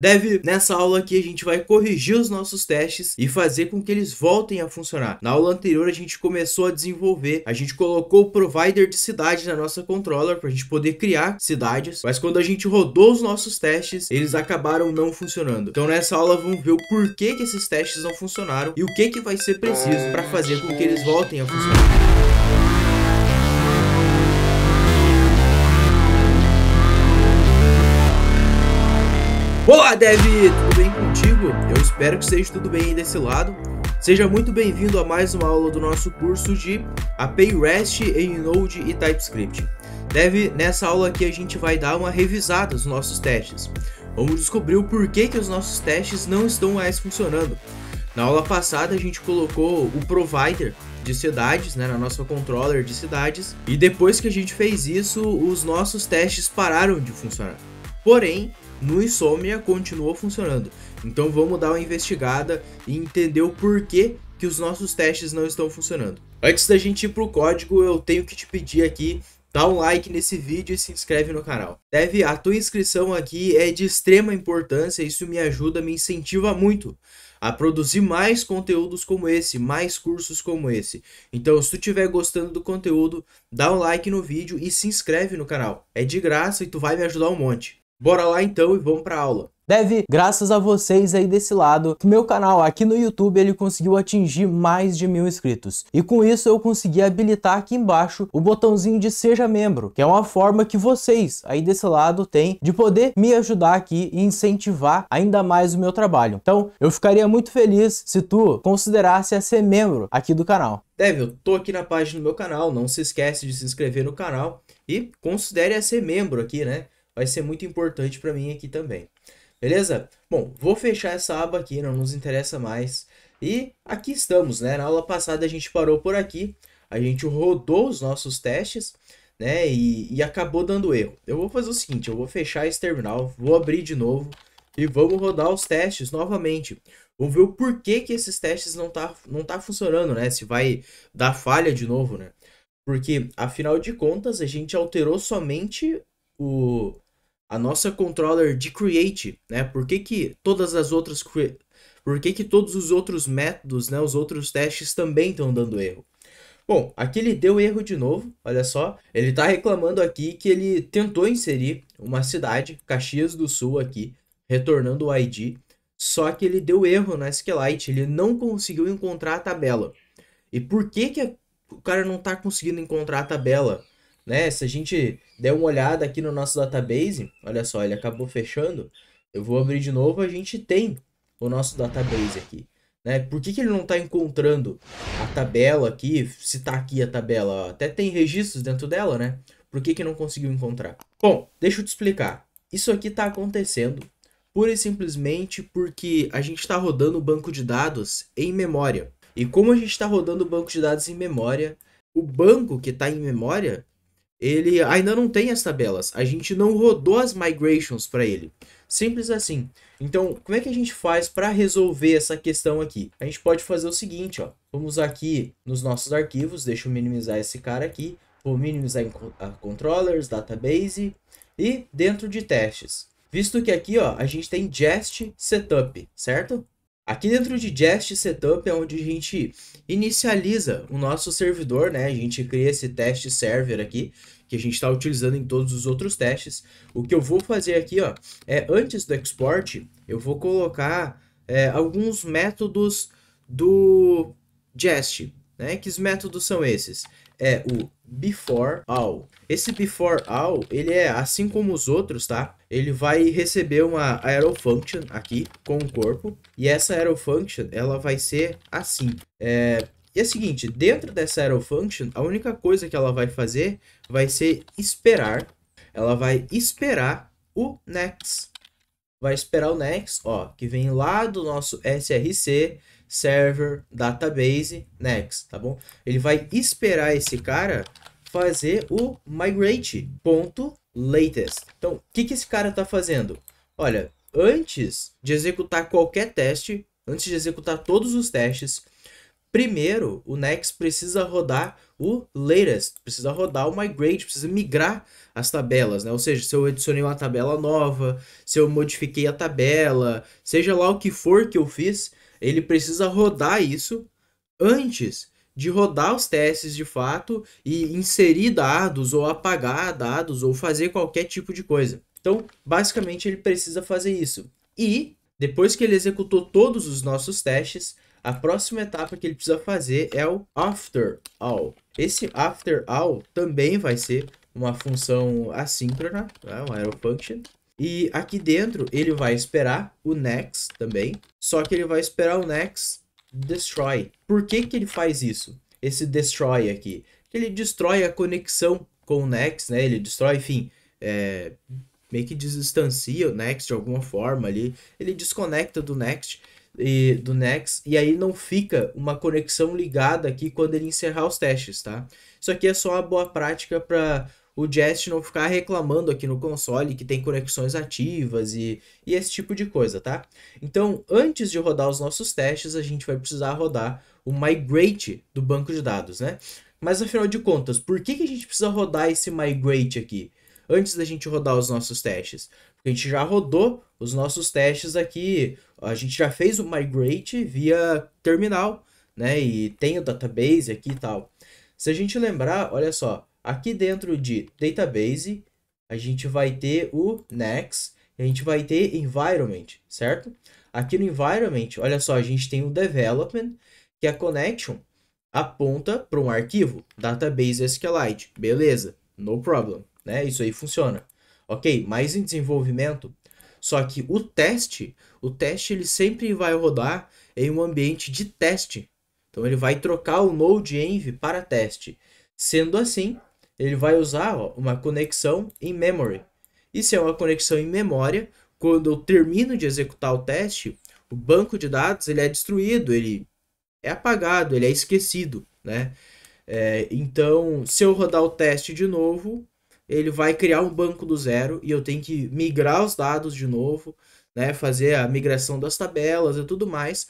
Deve, nessa aula aqui, a gente vai corrigir os nossos testes e fazer com que eles voltem a funcionar. Na aula anterior, a gente começou a desenvolver, a gente colocou o provider de cidade na nossa controller para a gente poder criar cidades, mas quando a gente rodou os nossos testes, eles acabaram não funcionando. Então, nessa aula, vamos ver o porquê que esses testes não funcionaram e o que, que vai ser preciso para fazer com que eles voltem a funcionar. Olá, Dev! Tudo bem contigo? Eu espero que seja tudo bem aí desse lado. Seja muito bem-vindo a mais uma aula do nosso curso de API REST em Node e TypeScript. Dev, nessa aula aqui a gente vai dar uma revisada nos nossos testes. Vamos descobrir o porquê que os nossos testes não estão mais funcionando. Na aula passada a gente colocou o provider de cidades, né, na nossa controller de cidades, e depois que a gente fez isso, os nossos testes pararam de funcionar. Porém, no Insomnia continuou funcionando. Então vamos dar uma investigada e entender o porquê que os nossos testes não estão funcionando. Antes da gente ir pro código, eu tenho que te pedir aqui Dá um like nesse vídeo e se inscreve no canal. Deve, a tua inscrição aqui é de extrema importância, isso me ajuda, me incentiva muito a produzir mais conteúdos como esse, mais cursos como esse. Então, se tu estiver gostando do conteúdo, dá um like no vídeo e se inscreve no canal. É de graça e tu vai me ajudar um monte. Bora lá então e vamos para aula. Deve, graças a vocês aí desse lado, que meu canal aqui no YouTube ele conseguiu atingir mais de mil inscritos. E com isso eu consegui habilitar aqui embaixo o botãozinho de seja membro, que é uma forma que vocês aí desse lado têm de poder me ajudar aqui e incentivar ainda mais o meu trabalho. Então eu ficaria muito feliz se tu considerasse a ser membro aqui do canal. Deve, eu tô aqui na página do meu canal, não se esquece de se inscrever no canal e considere a ser membro aqui, né? vai ser muito importante para mim aqui também. Beleza? Bom, vou fechar essa aba aqui, não nos interessa mais. E aqui estamos, né? Na aula passada a gente parou por aqui, a gente rodou os nossos testes, né? E, e acabou dando erro. Eu vou fazer o seguinte, eu vou fechar esse terminal, vou abrir de novo e vamos rodar os testes novamente. Vamos ver o porquê que esses testes não tá, não tá funcionando, né? Se vai dar falha de novo, né? Porque, afinal de contas, a gente alterou somente o, a nossa controller de create, né? Por que, que todas as outras por que, que todos os outros métodos, né, os outros testes também estão dando erro? Bom, aqui ele deu erro de novo, olha só. Ele está reclamando aqui que ele tentou inserir uma cidade, Caxias do Sul aqui, retornando o ID, só que ele deu erro na SQLite, ele não conseguiu encontrar a tabela. E por que que o cara não está conseguindo encontrar a tabela? né? Se a gente der uma olhada aqui no nosso database, olha só, ele acabou fechando. Eu vou abrir de novo, a gente tem o nosso database aqui. Né? Por que, que ele não está encontrando a tabela aqui, se está aqui a tabela? Até tem registros dentro dela, né? Por que, que não conseguiu encontrar? Bom, deixa eu te explicar. Isso aqui está acontecendo pura e simplesmente porque a gente está rodando o banco de dados em memória. E como a gente está rodando o banco de dados em memória, o banco que está em memória ele ainda não tem as tabelas. A gente não rodou as migrations para ele. Simples assim. Então, como é que a gente faz para resolver essa questão aqui? A gente pode fazer o seguinte, ó. Vamos aqui nos nossos arquivos, deixa eu minimizar esse cara aqui. Vou minimizar em controllers, database e dentro de testes. Visto que aqui, ó, a gente tem jest setup, certo? Aqui dentro de Jest Setup é onde a gente inicializa o nosso servidor, né? A gente cria esse teste server aqui, que a gente está utilizando em todos os outros testes. O que eu vou fazer aqui, ó, é antes do export, eu vou colocar é, alguns métodos do Jest. Né? Que os métodos são esses? É o before all. Esse before all, ele é assim como os outros, tá? Ele vai receber uma arrow function aqui com o corpo. E essa arrow function, ela vai ser assim. É, e é o seguinte, dentro dessa arrow function, a única coisa que ela vai fazer vai ser esperar. Ela vai esperar o next. Vai esperar o next, ó, que vem lá do nosso SRC, server, database, next, tá bom? Ele vai esperar esse cara fazer o migrate.latest. Então, o que, que esse cara está fazendo? Olha, antes de executar qualquer teste, antes de executar todos os testes, primeiro o Next precisa rodar o latest, precisa rodar o migrate, precisa migrar as tabelas, né? Ou seja, se eu adicionei uma tabela nova, se eu modifiquei a tabela, seja lá o que for que eu fiz, ele precisa rodar isso antes de rodar os testes de fato e inserir dados ou apagar dados ou fazer qualquer tipo de coisa. Então, basicamente, ele precisa fazer isso. E, depois que ele executou todos os nossos testes, a próxima etapa que ele precisa fazer é o after all. Esse after all também vai ser uma função assíncrona, né? um arrow function, e aqui dentro ele vai esperar o next também, só que ele vai esperar o next destroy. Por que, que ele faz isso? Esse destroy aqui. Ele destrói a conexão com o next, né? Ele destrói, enfim, é, meio que distancia o next de alguma forma ali. Ele desconecta do next e do next e aí não fica uma conexão ligada aqui quando ele encerrar os testes, tá? Isso aqui é só uma boa prática para o Jest não ficar reclamando aqui no console que tem conexões ativas e, e esse tipo de coisa, tá? Então, antes de rodar os nossos testes, a gente vai precisar rodar o migrate do banco de dados, né? Mas afinal de contas, por que, que a gente precisa rodar esse migrate aqui? Antes da gente rodar os nossos testes. Porque a gente já rodou os nossos testes aqui, a gente já fez o migrate via terminal, né? E tem o database aqui e tal. Se a gente lembrar, olha só, Aqui dentro de database, a gente vai ter o next e a gente vai ter environment, certo? Aqui no environment, olha só, a gente tem o development, que é a connection aponta para um arquivo, database SQLite, beleza, no problem, né? Isso aí funciona. Ok, mais em desenvolvimento, só que o teste, o teste ele sempre vai rodar em um ambiente de teste. Então ele vai trocar o Node Env para teste. Sendo assim, ele vai usar ó, uma conexão em memory. E se é uma conexão em memória, quando eu termino de executar o teste, o banco de dados ele é destruído, ele é apagado, ele é esquecido, né? É, então, se eu rodar o teste de novo, ele vai criar um banco do zero e eu tenho que migrar os dados de novo, né? Fazer a migração das tabelas e tudo mais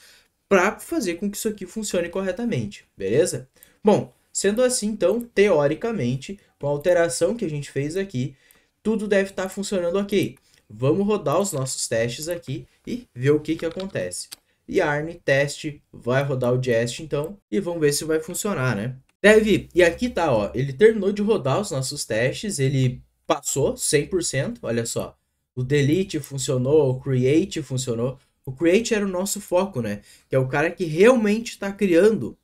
para fazer com que isso aqui funcione corretamente, beleza? Bom, Sendo assim, então, teoricamente, com a alteração que a gente fez aqui, tudo deve estar tá funcionando ok. Vamos rodar os nossos testes aqui e ver o que, que acontece. Yarn, teste, vai rodar o Jest então, e vamos ver se vai funcionar, né? Deve, e aqui tá, ó, ele terminou de rodar os nossos testes, ele passou 100%, olha só. O delete funcionou, o create funcionou. O create era o nosso foco, né? Que é o cara que realmente está criando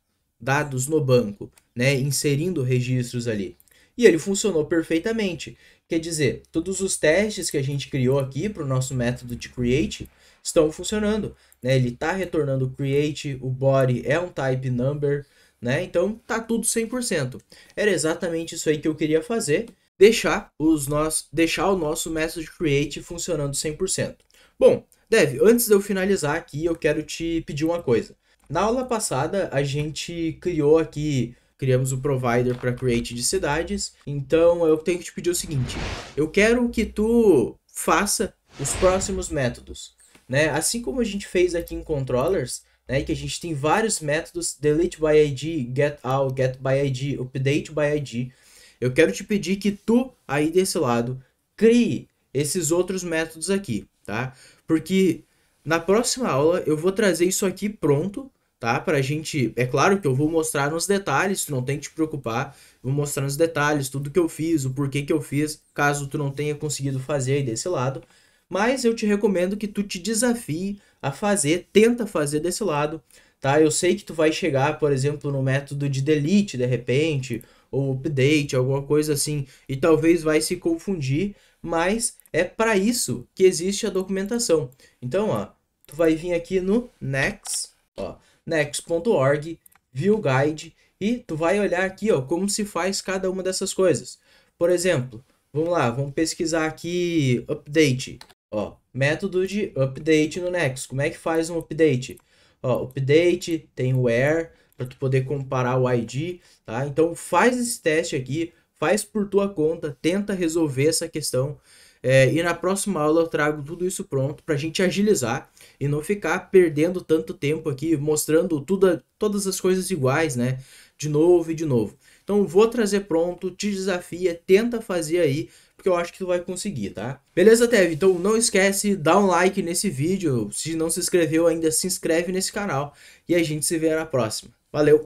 dados no banco, né, inserindo registros ali. E ele funcionou perfeitamente. Quer dizer, todos os testes que a gente criou aqui para o nosso método de create estão funcionando. Né? Ele está retornando o create, o body é um type number, né? então está tudo 100%. Era exatamente isso aí que eu queria fazer, deixar, os nos... deixar o nosso método de create funcionando 100%. Bom, Dev, antes de eu finalizar aqui, eu quero te pedir uma coisa. Na aula passada, a gente criou aqui criamos o um provider para create de cidades. Então eu tenho que te pedir o seguinte: eu quero que tu faça os próximos métodos, né? Assim como a gente fez aqui em controllers, né? Que a gente tem vários métodos: delete by ID, get out, get by ID, update by ID. Eu quero te pedir que tu aí desse lado crie esses outros métodos aqui, tá? Porque na próxima aula eu vou trazer isso aqui pronto tá? Pra gente. É claro que eu vou mostrar nos detalhes, tu não tem que te preocupar. Vou mostrar nos detalhes tudo que eu fiz, o porquê que eu fiz, caso tu não tenha conseguido fazer aí desse lado. Mas eu te recomendo que tu te desafie a fazer, tenta fazer desse lado, tá? Eu sei que tu vai chegar, por exemplo, no método de delete de repente, ou update, alguma coisa assim, e talvez vai se confundir, mas é para isso que existe a documentação. Então, ó, tu vai vir aqui no next, ó next.org, view guide e tu vai olhar aqui, ó, como se faz cada uma dessas coisas. Por exemplo, vamos lá, vamos pesquisar aqui update, ó, método de update no Next. Como é que faz um update? Ó, update, tem o where para tu poder comparar o ID, tá? Então faz esse teste aqui, faz por tua conta, tenta resolver essa questão é, e na próxima aula eu trago tudo isso pronto para a gente agilizar e não ficar perdendo tanto tempo aqui mostrando tudo, todas as coisas iguais, né? De novo e de novo. Então vou trazer pronto, te desafia, tenta fazer aí, porque eu acho que tu vai conseguir, tá? Beleza, Tev? Então não esquece, dá um like nesse vídeo, se não se inscreveu ainda, se inscreve nesse canal e a gente se vê na próxima. Valeu!